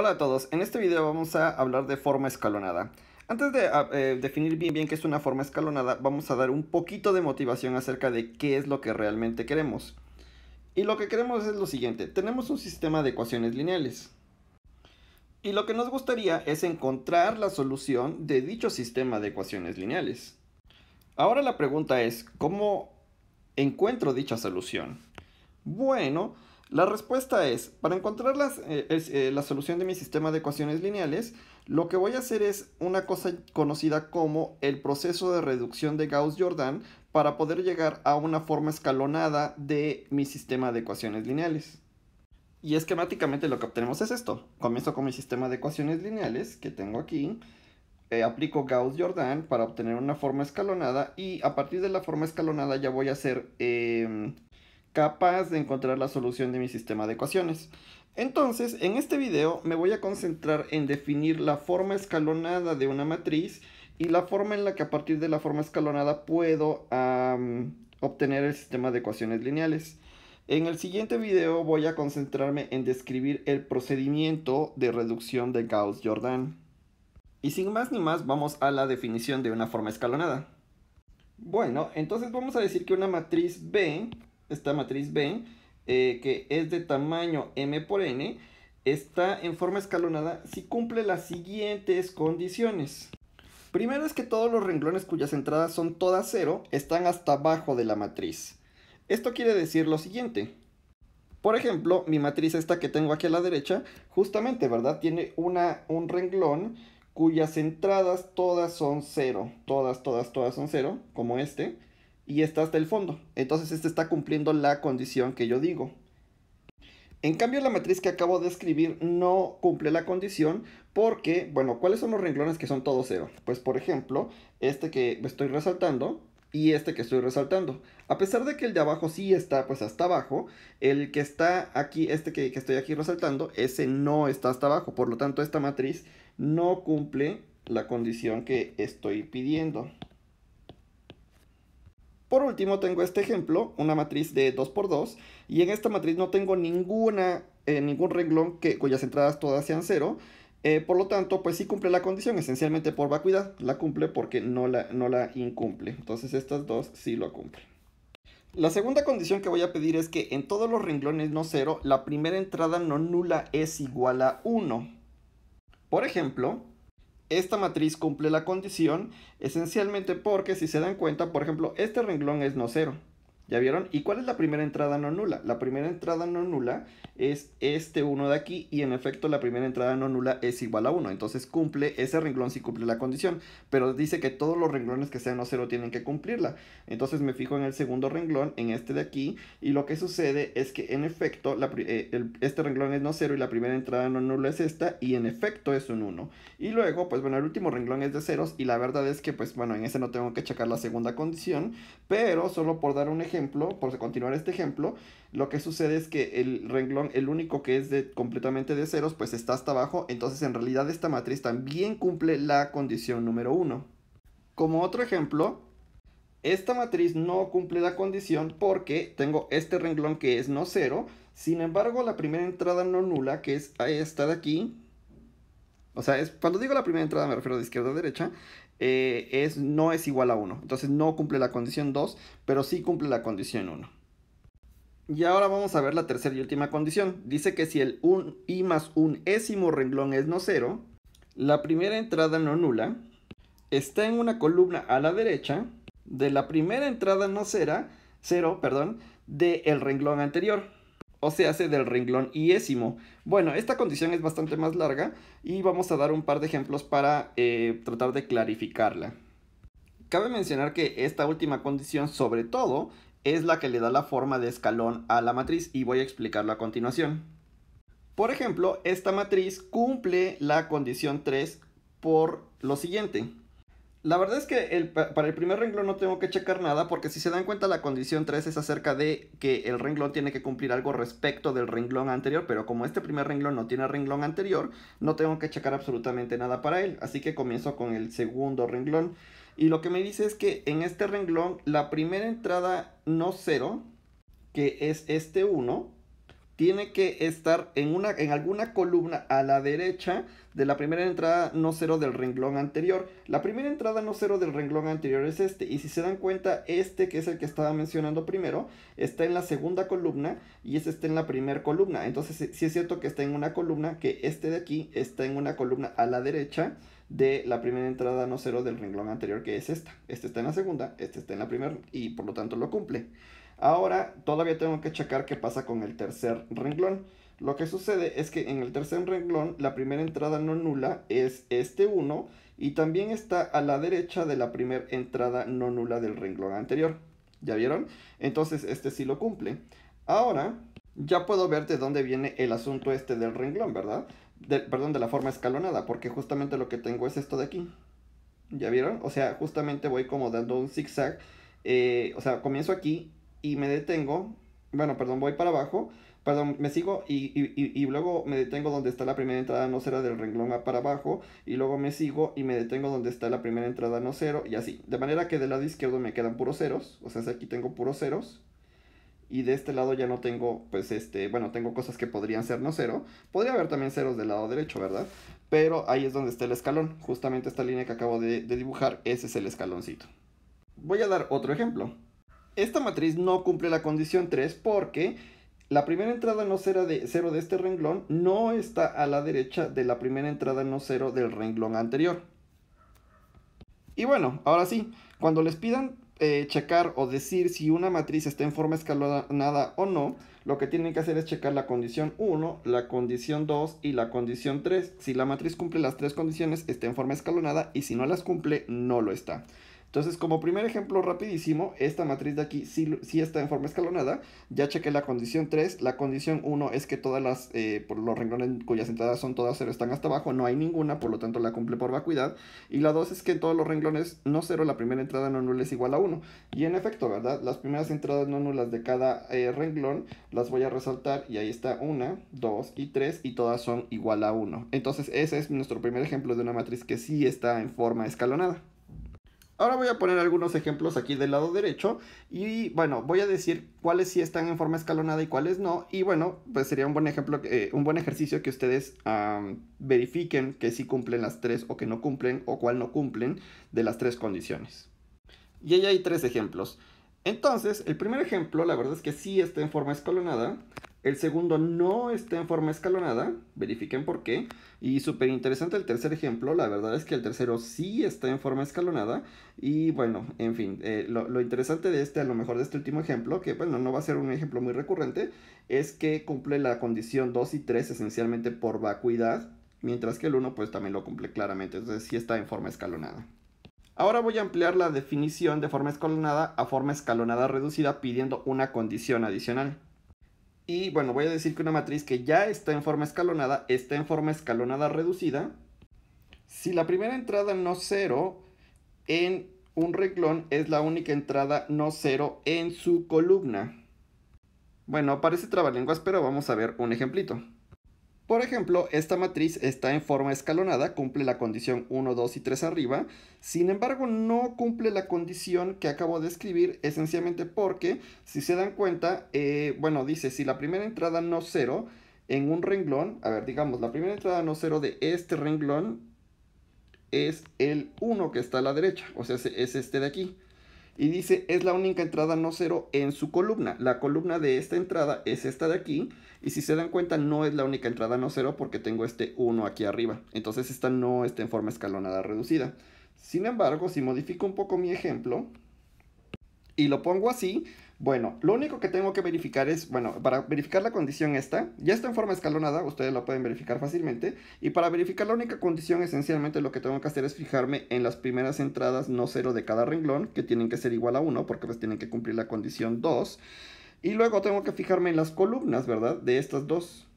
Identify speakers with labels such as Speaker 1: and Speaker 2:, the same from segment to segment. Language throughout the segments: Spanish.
Speaker 1: Hola a todos, en este video vamos a hablar de forma escalonada. Antes de ah, eh, definir bien qué es una forma escalonada, vamos a dar un poquito de motivación acerca de qué es lo que realmente queremos. Y lo que queremos es lo siguiente, tenemos un sistema de ecuaciones lineales. Y lo que nos gustaría es encontrar la solución de dicho sistema de ecuaciones lineales. Ahora la pregunta es, ¿cómo encuentro dicha solución? Bueno, la respuesta es, para encontrar eh, eh, la solución de mi sistema de ecuaciones lineales, lo que voy a hacer es una cosa conocida como el proceso de reducción de Gauss-Jordan para poder llegar a una forma escalonada de mi sistema de ecuaciones lineales. Y esquemáticamente lo que obtenemos es esto. Comienzo con mi sistema de ecuaciones lineales que tengo aquí. Eh, aplico Gauss-Jordan para obtener una forma escalonada y a partir de la forma escalonada ya voy a hacer em, capaz de encontrar la solución de mi sistema de ecuaciones. Entonces, en este video me voy a concentrar en definir la forma escalonada de una matriz y la forma en la que a partir de la forma escalonada puedo obtener el sistema de ecuaciones lineales. En el siguiente video voy a concentrarme en describir el procedimiento de reducción de Gauss-Jordan. Y sin más ni más vamos a la definición de una forma escalonada. Bueno, entonces vamos a decir que una matriz B esta matriz B, eh, que es de tamaño m por n, está en forma escalonada si cumple las siguientes condiciones. Primero es que todos los renglones cuyas entradas son todas cero están hasta abajo de la matriz. Esto quiere decir lo siguiente. Por ejemplo, mi matriz esta que tengo aquí a la derecha, justamente, ¿verdad? Tiene una, un renglón cuyas entradas todas son cero. Todas, todas, todas son cero, como este y está hasta el fondo. Entonces este está cumpliendo la condición que yo digo. En cambio, la matriz que acabo de escribir no cumple la condición porque, bueno, ¿cuáles son los renglones que son todos cero? Pues, por ejemplo, este que estoy resaltando y este que estoy resaltando. A pesar de que el de abajo sí está, pues, hasta abajo, el que está aquí, este que, estoy aquí resaltando, ese no está hasta abajo. Por lo tanto, esta matriz no cumple la condición que estoy pidiendo. Por último, tengo este ejemplo, una matriz de 2 por 2 y en esta matriz no tengo ninguna, eh, ningún renglón que, cuyas entradas todas sean cero, eh, por lo tanto, pues sí cumple la condición, esencialmente por vacuidad, la cumple porque no la, no la incumple. Entonces estas dos sí lo cumplen. La segunda condición que voy a pedir es que en todos los renglones no cero, la primera entrada no nula es igual a 1. Por ejemplo, esta matriz cumple la condición esencialmente porque si se dan cuenta, por ejemplo, este renglón es no cero. ¿Ya vieron? ¿Y cuál es la primera entrada no nula? La primera entrada no nula es este 1 de aquí y en efecto la primera entrada no nula es igual a 1. Entonces cumple, ese renglón si cumple la condición, pero dice que todos los renglones que sean no cero tienen que cumplirla. Entonces me fijo en el segundo renglón, en este de aquí, y lo que sucede es que en efecto eh, este renglón es no cero y la primera entrada no nula es esta y en efecto es un 1. Y luego, pues bueno, el último renglón es de ceros y la verdad es que pues bueno, en ese no tengo que checar la segunda condición, pero solo por dar un ejemplo, ejemplo, por continuar este ejemplo, lo que sucede es que el renglón, el único que es de, completamente de ceros, pues está hasta abajo. Entonces, en realidad, esta matriz también cumple la condición número 1. Como otro ejemplo, esta matriz no cumple la condición porque tengo este renglón que es no cero. Sin embargo, la primera entrada no nula, que es esta de aquí, o sea, cuando digo la primera entrada me refiero de izquierda a derecha, eh, es, no es igual a 1. Entonces no cumple la condición 2, pero sí cumple la condición 1. Y ahora vamos a ver la tercera y última condición. Dice que si el un i más un décimo renglón es no cero, la primera entrada no nula está en una columna a la derecha de la primera entrada no cero cero, perdón, del renglón anterior o se hace del renglón iésimo. Bueno, esta condición es bastante más larga y vamos a dar un par de ejemplos para eh, tratar de clarificarla. Cabe mencionar que esta última condición, sobre todo, es la que le da la forma de escalón a la matriz y voy a explicarlo a continuación. Por ejemplo, esta matriz cumple la condición 3 por lo siguiente. La verdad es que para el primer renglón no tengo que checar nada porque si se dan cuenta la condición 3 es acerca de que el renglón tiene que cumplir algo respecto del renglón anterior, pero como este primer renglón no tiene renglón anterior, no tengo que checar absolutamente nada para él, así que comienzo con el segundo renglón. Y lo que me dice es que en este renglón la primera entrada no 0, que es este 1, tiene que estar en, una, en alguna columna a la derecha de la primera entrada no cero del renglón anterior. La primera entrada no cero del renglón anterior es este. Y si se dan cuenta, este que es el que estaba mencionando primero, está en la segunda columna y este está en la primera columna. Entonces si es cierto que está en una columna, que este de aquí está en una columna a la derecha de la primera entrada no cero del renglón anterior, que es esta. Este está en la segunda, este está en la primera y por lo tanto lo cumple. Ahora todavía tengo que checar qué pasa con el tercer renglón. Lo que sucede es que en el tercer renglón la primera entrada no nula es este 1 y también está a la derecha de la primera entrada no nula del renglón anterior. ¿Ya vieron? Entonces este sí lo cumple. Ahora ya puedo ver de dónde viene el asunto este del renglón, ¿verdad? perdón, de la forma escalonada, porque justamente lo que tengo es esto de aquí. ¿Ya vieron? O sea, justamente voy como dando un zigzag. Eh, o sea, comienzo aquí y me detengo, bueno, perdón, voy para abajo, perdón, me sigo y, y, y, luego me detengo donde está la primera entrada no cero del renglón a para abajo y luego me sigo y me detengo donde está la primera entrada no cero y así. De manera que del lado izquierdo me quedan puros ceros, o sea, aquí tengo puros ceros y de este lado ya no tengo, pues este, bueno, tengo cosas que podrían ser no cero. Podría haber también ceros del lado derecho, ¿verdad? Pero ahí es donde está el escalón. Justamente esta línea que acabo de, de dibujar, ese es el escaloncito. Voy a dar otro ejemplo. Esta matriz no cumple la condición 3 porque la primera entrada no será de cero de este renglón no está a la derecha de la primera entrada no cero del renglón anterior. Y bueno, ahora sí, cuando les pidan eh, checar o decir si una matriz está en forma escalonada o no, lo que tienen que hacer es checar la condición 1, la condición 2 y la condición 3. Si la matriz cumple las tres condiciones, está en forma escalonada y si no las cumple, no lo está. Entonces, como primer ejemplo rapidísimo, esta matriz de aquí sí, está en forma escalonada. Ya chequé la condición 3. La condición 1 es que todas las, eh, por los renglones cuyas entradas son todas 0 están hasta abajo, no hay ninguna, por lo tanto la cumple por vacuidad. Y la 2 es que en todos los renglones no 0, la primera entrada no nula es igual a 1. Y en efecto, ¿verdad? Las primeras entradas no nulas de cada eh, renglón las voy a resaltar y ahí está 1, 2 y 3 y todas son igual a 1. Entonces, ese es nuestro primer ejemplo de una matriz que sí está en forma escalonada. Ahora voy a poner algunos ejemplos aquí del lado derecho y bueno, voy a decir cuáles sí están en forma escalonada y cuáles no y bueno, pues sería un buen ejemplo, eh, un buen ejercicio que ustedes verifiquen que sí cumplen las tres o que no cumplen o cuál no cumplen de las tres condiciones. Y ahí hay tres ejemplos. Entonces, el primer ejemplo, la verdad es que sí está en forma escalonada, el segundo no está en forma escalonada, verifiquen por qué. Y súper interesante el tercer ejemplo, la verdad es que el tercero sí está en forma escalonada. Y bueno, en fin, eh, lo, interesante de este, a lo mejor de este último ejemplo, que bueno, no va a ser un ejemplo muy recurrente, es que cumple la condición 2 y 3 esencialmente por vacuidad, mientras que el 1 pues también lo cumple claramente, entonces sí está en forma escalonada. Ahora voy a ampliar la definición de forma escalonada a forma escalonada reducida pidiendo una condición adicional. Y bueno, voy a decir que una matriz que ya está en forma escalonada, está en forma escalonada reducida. Si la primera entrada no cero en un renglón es la única entrada no cero en su columna. Bueno, parece trabalenguas, pero vamos a ver un ejemplito. Por ejemplo, esta matriz está en forma escalonada, cumple la condición 1, 2 y 3 arriba, sin embargo no cumple la condición que acabo de escribir, esencialmente porque, si se dan cuenta, eh, bueno, dice, si la primera entrada no cero en un renglón, a ver, digamos, la primera entrada no cero de este renglón es el 1 que está a la derecha, o sea, es este de aquí y dice es la única entrada no cero en su columna. La columna de esta entrada es esta de aquí y si se dan cuenta no es la única entrada no cero porque tengo este 1 aquí arriba. Entonces esta no está en forma escalonada reducida. Sin embargo, si modifico un poco mi ejemplo y lo pongo así, bueno, lo único que tengo que verificar es, bueno, para verificar la condición esta, ya está en forma escalonada, ustedes la pueden verificar fácilmente, y para verificar la única condición esencialmente lo que tengo que hacer es fijarme en las primeras entradas no cero de cada renglón, que tienen que ser igual a 1, porque pues tienen que cumplir la condición 2, y luego tengo que fijarme en las columnas, ¿verdad? De estas dos.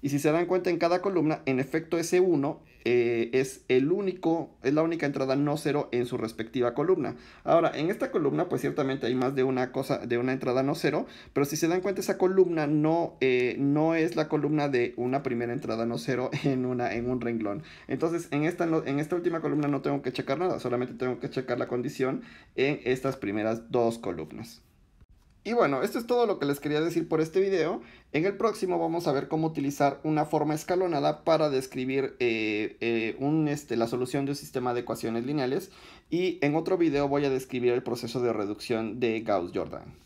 Speaker 1: Y si se dan cuenta en cada columna, en efecto ese 1 eh, es el único, es la única entrada no cero en su respectiva columna. Ahora, en esta columna, pues ciertamente hay más de una cosa, de una entrada no cero, pero si se dan cuenta, esa columna no, eh, no es la columna de una primera entrada no cero en, una, en un renglón. Entonces, en esta, en esta última columna no tengo que checar nada, solamente tengo que checar la condición en estas primeras dos columnas. Y bueno, esto es todo lo que les quería decir por este video. En el próximo vamos a ver cómo utilizar una forma escalonada para describir eh, eh, este, la solución de un sistema de ecuaciones lineales. Y en otro video voy a describir el proceso de reducción de Gauss-Jordan.